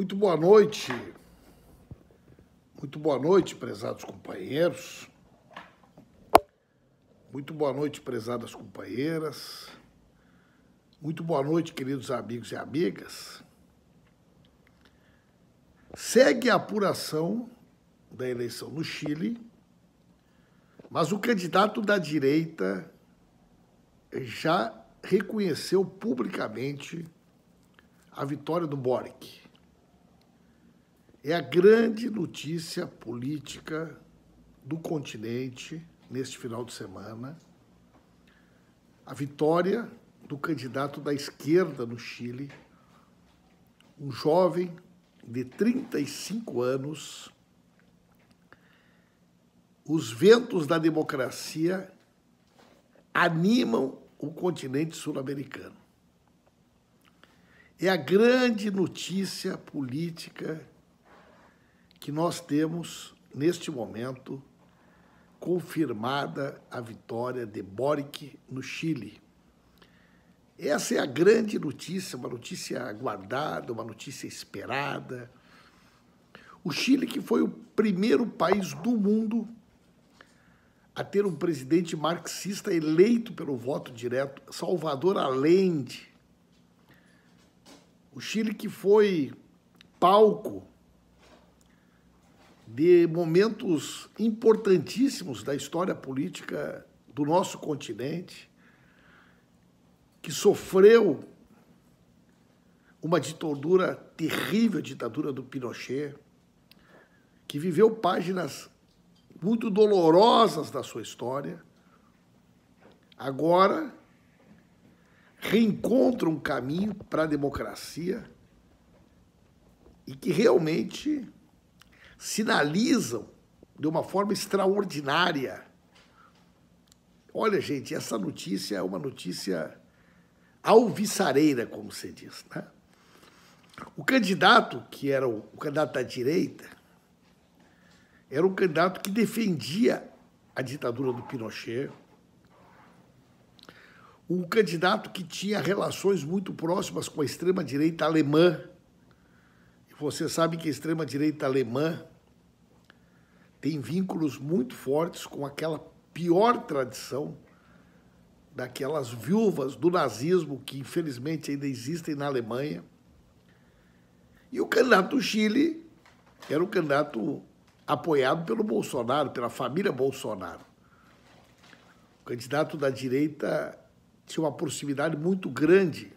Muito boa noite. Muito boa noite, prezados companheiros. Muito boa noite, prezadas companheiras. Muito boa noite, queridos amigos e amigas. Segue a apuração da eleição no Chile, mas o candidato da direita já reconheceu publicamente a vitória do Boric. É a grande notícia política do continente neste final de semana. A vitória do candidato da esquerda no Chile, um jovem de 35 anos. Os ventos da democracia animam o continente sul-americano. É a grande notícia política que nós temos, neste momento, confirmada a vitória de Boric no Chile. Essa é a grande notícia, uma notícia aguardada, uma notícia esperada. O Chile, que foi o primeiro país do mundo a ter um presidente marxista eleito pelo voto direto, Salvador Allende. O Chile, que foi palco de momentos importantíssimos da história política do nosso continente, que sofreu uma ditadura terrível, a ditadura do Pinochet, que viveu páginas muito dolorosas da sua história, agora reencontra um caminho para a democracia e que realmente sinalizam de uma forma extraordinária. Olha, gente, essa notícia é uma notícia alviçareira, como se diz. Né? O candidato, que era o, o candidato da direita, era um candidato que defendia a ditadura do Pinochet, um candidato que tinha relações muito próximas com a extrema-direita alemã. E você sabe que a extrema-direita alemã tem vínculos muito fortes com aquela pior tradição daquelas viúvas do nazismo que infelizmente ainda existem na Alemanha. E o candidato do Chile era um candidato apoiado pelo Bolsonaro, pela família Bolsonaro. O candidato da direita tinha uma proximidade muito grande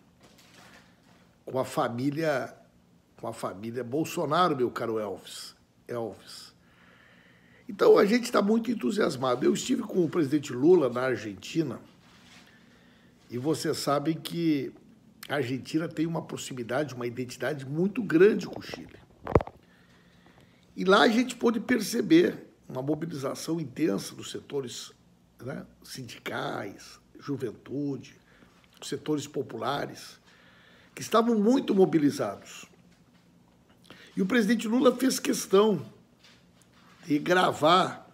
com a família com a família Bolsonaro, meu caro Elvis. Elvis. Então a gente está muito entusiasmado. Eu estive com o presidente Lula na Argentina e vocês sabem que a Argentina tem uma proximidade, uma identidade muito grande com o Chile. E lá a gente pôde perceber uma mobilização intensa dos setores né, sindicais, juventude, setores populares, que estavam muito mobilizados. E o presidente Lula fez questão e gravar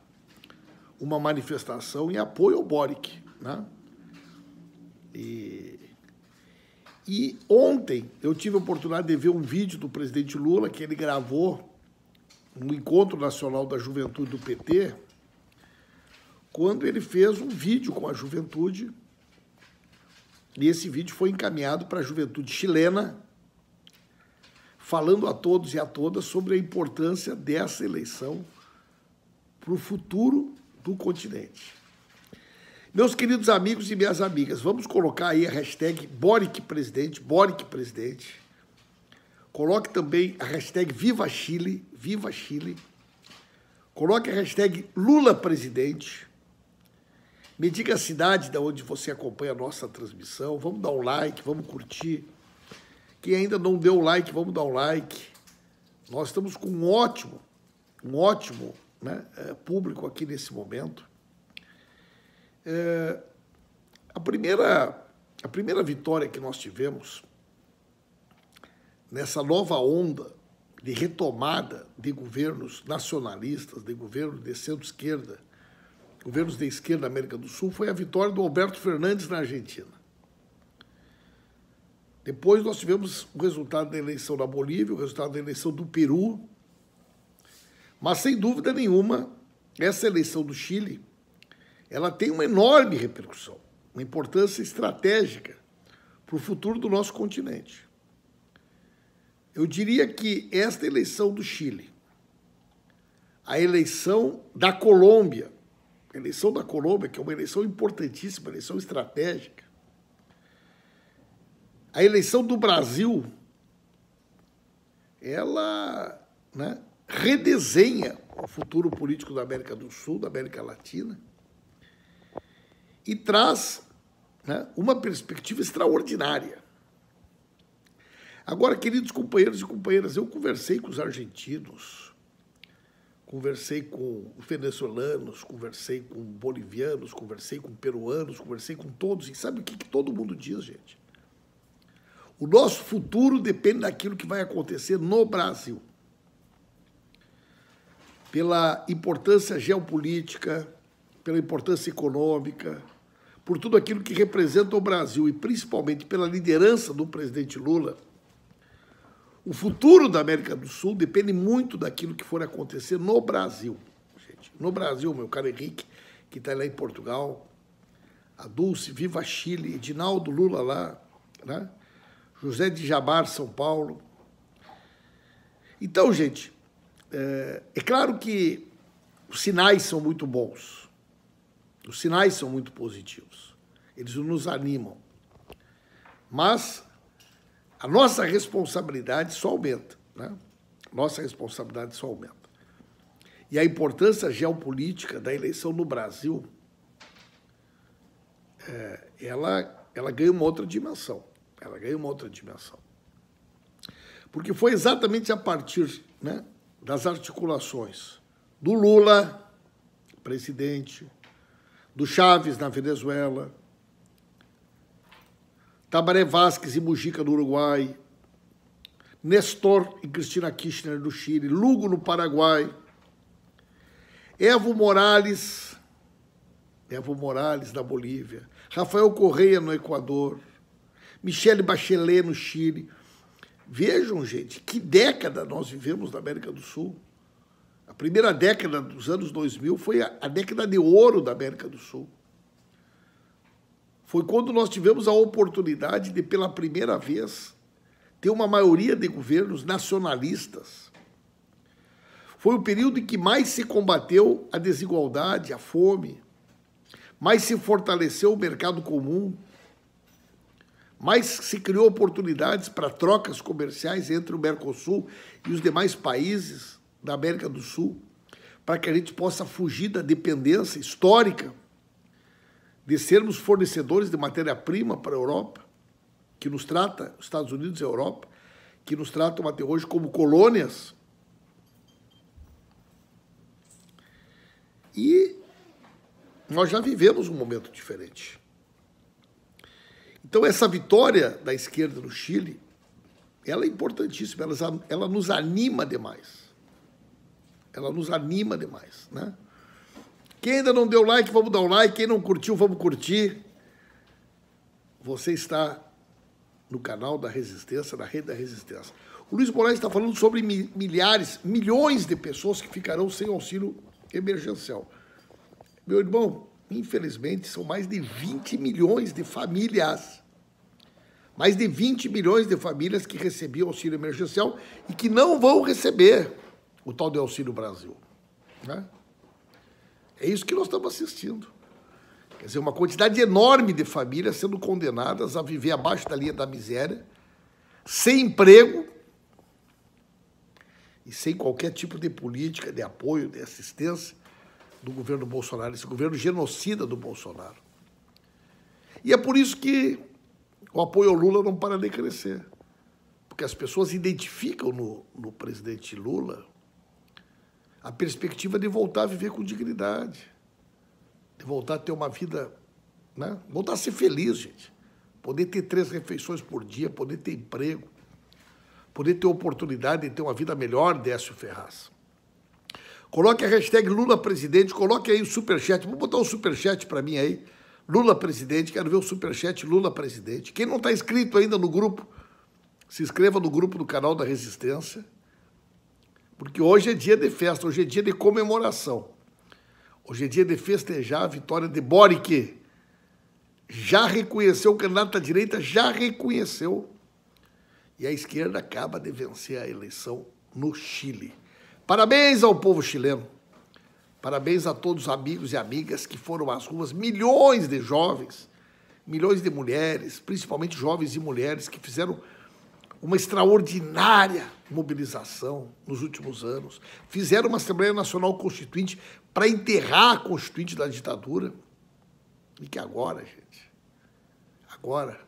uma manifestação em apoio ao Boric. Né? E, e ontem eu tive a oportunidade de ver um vídeo do presidente Lula que ele gravou no Encontro Nacional da Juventude do PT, quando ele fez um vídeo com a juventude. E esse vídeo foi encaminhado para a juventude chilena, falando a todos e a todas sobre a importância dessa eleição para o futuro do continente. Meus queridos amigos e minhas amigas, vamos colocar aí a hashtag Boric Presidente, Boric Presidente. Coloque também a hashtag Viva Chile, Viva Chile. Coloque a hashtag Lula Presidente. Me diga a cidade de onde você acompanha a nossa transmissão. Vamos dar um like, vamos curtir. Quem ainda não deu like, vamos dar um like. Nós estamos com um ótimo, um ótimo né, é, público aqui nesse momento. É, a, primeira, a primeira vitória que nós tivemos nessa nova onda de retomada de governos nacionalistas, de governos de centro-esquerda, governos de esquerda da América do Sul, foi a vitória do Alberto Fernandes na Argentina. Depois nós tivemos o resultado da eleição da Bolívia, o resultado da eleição do Peru, mas sem dúvida nenhuma, essa eleição do Chile, ela tem uma enorme repercussão, uma importância estratégica para o futuro do nosso continente. Eu diria que esta eleição do Chile, a eleição da Colômbia, a eleição da Colômbia, que é uma eleição importantíssima, eleição estratégica, a eleição do Brasil, ela, né, redesenha o futuro político da América do Sul, da América Latina, e traz né, uma perspectiva extraordinária. Agora, queridos companheiros e companheiras, eu conversei com os argentinos, conversei com os venezuelanos, conversei com bolivianos, conversei com peruanos, conversei com todos, e sabe o que, que todo mundo diz, gente? O nosso futuro depende daquilo que vai acontecer no Brasil pela importância geopolítica, pela importância econômica, por tudo aquilo que representa o Brasil e principalmente pela liderança do presidente Lula, o futuro da América do Sul depende muito daquilo que for acontecer no Brasil. Gente, no Brasil, meu caro Henrique, que está lá em Portugal, a Dulce, Viva Chile, Edinaldo Lula lá, né? José de Jabar, São Paulo. Então, gente, é, é, claro que os sinais são muito bons, os sinais são muito positivos, eles nos animam. Mas a nossa responsabilidade só aumenta, né? Nossa responsabilidade só aumenta. E a importância geopolítica da eleição no Brasil, é, ela, ela ganha uma outra dimensão. Ela ganha uma outra dimensão. Porque foi exatamente a partir né, das articulações do Lula, presidente, do Chaves na Venezuela, Tabaré Vasquez e Mujica no Uruguai, Nestor e Cristina Kirchner do Chile, Lugo no Paraguai, Evo Morales, Evo Morales da Bolívia, Rafael Correia no Equador, Michele Bachelet no Chile, Vejam, gente, que década nós vivemos na América do Sul. A primeira década dos anos 2000 foi a, a década de ouro da América do Sul. Foi quando nós tivemos a oportunidade de, pela primeira vez, ter uma maioria de governos nacionalistas. Foi o período em que mais se combateu a desigualdade, a fome, mais se fortaleceu o mercado comum, mas se criou oportunidades para trocas comerciais entre o Mercosul e os demais países da América do Sul, para que a gente possa fugir da dependência histórica de sermos fornecedores de matéria-prima para a Europa, que nos trata, Estados Unidos e Europa, que nos tratam até hoje como colônias. E nós já vivemos um momento diferente. Então, essa vitória da esquerda no Chile, ela é importantíssima, ela, ela nos anima demais. Ela nos anima demais, né? Quem ainda não deu like, vamos dar um like. Quem não curtiu, vamos curtir. Você está no canal da Resistência, da Rede da Resistência. O Luiz Moraes está falando sobre milhares, milhões de pessoas que ficarão sem auxílio emergencial. Meu irmão, Infelizmente, são mais de 20 milhões de famílias. Mais de 20 milhões de famílias que recebiam auxílio emergencial e que não vão receber o tal de Auxílio Brasil. Né? É isso que nós estamos assistindo. Quer dizer, uma quantidade enorme de famílias sendo condenadas a viver abaixo da linha da miséria, sem emprego e sem qualquer tipo de política de apoio, de assistência do governo Bolsonaro, esse governo genocida do Bolsonaro. E é por isso que o apoio ao Lula não para de crescer. Porque as pessoas identificam no, no presidente Lula a perspectiva de voltar a viver com dignidade, de voltar a ter uma vida, né? voltar a ser feliz, gente. Poder ter três refeições por dia, poder ter emprego, poder ter oportunidade de ter uma vida melhor, Décio Ferraz. Coloque a hashtag Lula Presidente, coloque aí o superchat. Vou botar o um superchat para mim aí. Lula Presidente, quero ver o superchat Lula Presidente. Quem não está inscrito ainda no grupo, se inscreva no grupo do canal da Resistência, porque hoje é dia de festa, hoje é dia de comemoração. Hoje é dia de festejar a vitória de Boric. Já reconheceu, o candidato da direita já reconheceu. E a esquerda acaba de vencer a eleição no Chile. Parabéns ao povo chileno. Parabéns a todos os amigos e amigas que foram às ruas, milhões de jovens, milhões de mulheres, principalmente jovens e mulheres que fizeram uma extraordinária mobilização nos últimos anos. Fizeram uma Assembleia Nacional Constituinte para enterrar a Constituinte da ditadura. E que agora, gente, agora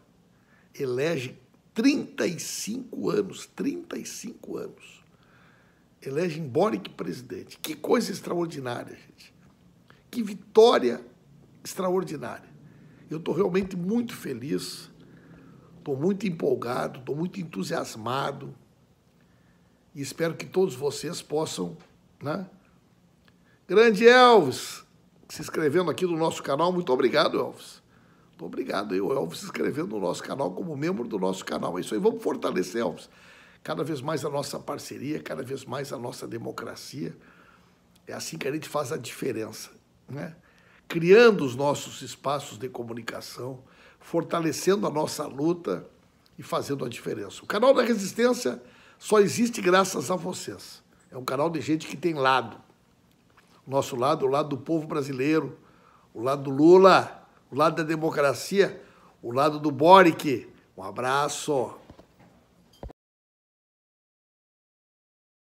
elege 35 anos, 35 anos elege Boric presidente. Que coisa extraordinária, gente. Que vitória extraordinária. Eu estou realmente muito feliz, estou muito empolgado, estou muito entusiasmado e espero que todos vocês possam, né? Grande Elvis, se inscrevendo aqui no nosso canal, muito obrigado, Elvis. Muito obrigado, Elvis, se inscrevendo no nosso canal como membro do nosso canal. É isso aí, vamos fortalecer, Elvis cada vez mais a nossa parceria, cada vez mais a nossa democracia. É assim que a gente faz a diferença, né? criando os nossos espaços de comunicação, fortalecendo a nossa luta e fazendo a diferença. O canal da Resistência só existe graças a vocês. É um canal de gente que tem lado. O nosso lado, o lado do povo brasileiro, o lado do Lula, o lado da democracia, o lado do Boric. Um abraço.